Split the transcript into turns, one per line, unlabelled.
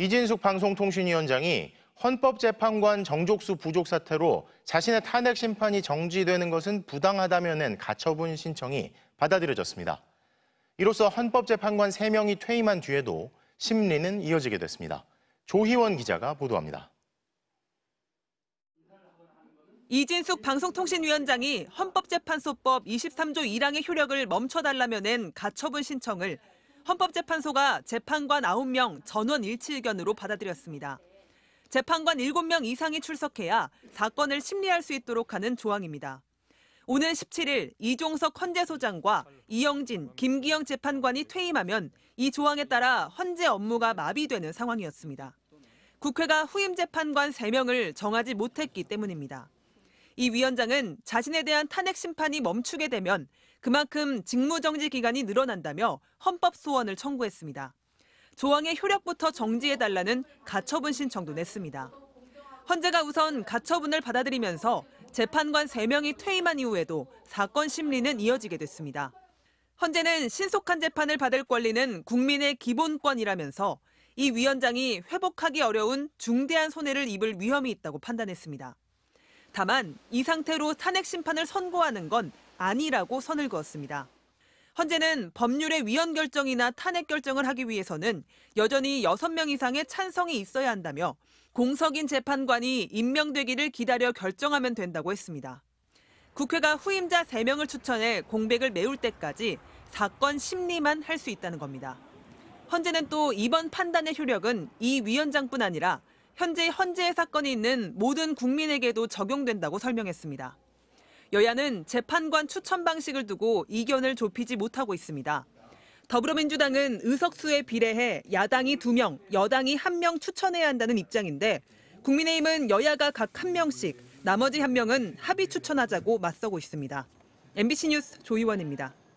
이진숙 방송통신위원장이 헌법재판관 정족수 부족 사태로 자신의 탄핵 심판이 정지되는 것은 부당하다며 낸 가처분 신청이 받아들여졌습니다. 이로써 헌법재판관 3명이 퇴임한 뒤에도 심리는 이어지게 됐습니다. 조희원 기자가 보도합니다.
이진숙 방송통신위원장이 헌법재판소법 23조 1항의 효력을 멈춰달라며 낸 가처분 신청을 헌법재판소가 재판관 9명 전원 일치 의견으로 받아들였습니다. 재판관 7명 이상이 출석해야 사건을 심리할 수 있도록 하는 조항입니다. 오는 17일 이종석 헌재소장과 이영진, 김기영 재판관이 퇴임하면 이 조항에 따라 헌재 업무가 마비되는 상황이었습니다. 국회가 후임 재판관 3명을 정하지 못했기 때문입니다. 이 위원장은 자신에 대한 탄핵 심판이 멈추게 되면 그만큼 직무정지 기간이 늘어난다며 헌법 소원을 청구했습니다. 조항의 효력부터 정지해달라는 가처분 신청도 냈습니다. 헌재가 우선 가처분을 받아들이면서 재판관 3명이 퇴임한 이후에도 사건 심리는 이어지게 됐습니다. 헌재는 신속한 재판을 받을 권리는 국민의 기본권이라면서 이 위원장이 회복하기 어려운 중대한 손해를 입을 위험이 있다고 판단했습니다. 다만 이 상태로 탄핵 심판을 선고하는 건 아니라고 선을 그었습니다. 현재는 법률의 위헌 결정이나 탄핵 결정을 하기 위해서는 여전히 6명 이상의 찬성이 있어야 한다며 공석인 재판관이 임명되기를 기다려 결정하면 된다고 했습니다. 국회가 후임자 3명을 추천해 공백을 메울 때까지 사건 심리만 할 수 있다는 겁니다. 현재는 또 이번 판단의 효력은 이 위원장뿐 아니라 현재 헌재의 사건이 있는 모든 국민에게도 적용된다고 설명했습니다. 여야는 재판관 추천 방식을 두고 이견을 좁히지 못하고 있습니다. 더불어민주당은 의석수에 비례해 야당이 2명, 여당이 1명 추천해야 한다는 입장인데 국민의힘은 여야가 각 1명씩, 나머지 1명은 합의 추천하자고 맞서고 있습니다. MBC 뉴스 조희원입니다.